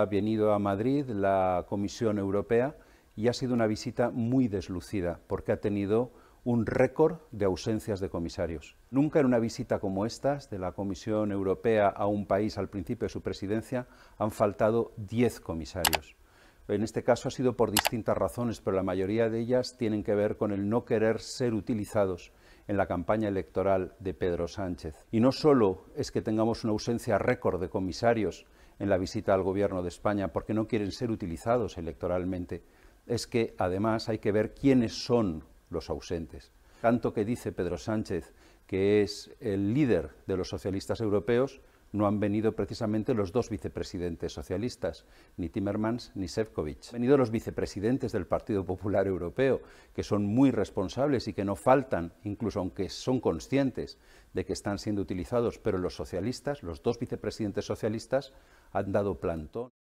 ha venido a Madrid la Comisión Europea y ha sido una visita muy deslucida porque ha tenido un récord de ausencias de comisarios. Nunca en una visita como esta, de la Comisión Europea a un país al principio de su presidencia han faltado 10 comisarios. En este caso ha sido por distintas razones, pero la mayoría de ellas tienen que ver con el no querer ser utilizados en la campaña electoral de Pedro Sánchez. Y no solo es que tengamos una ausencia récord de comisarios en la visita al Gobierno de España porque no quieren ser utilizados electoralmente, es que además hay que ver quiénes son los ausentes tanto que dice Pedro Sánchez que es el líder de los socialistas europeos, no han venido precisamente los dos vicepresidentes socialistas, ni Timmermans ni Sefcovic. Han venido los vicepresidentes del Partido Popular Europeo, que son muy responsables y que no faltan, incluso aunque son conscientes de que están siendo utilizados, pero los socialistas, los dos vicepresidentes socialistas, han dado plantón.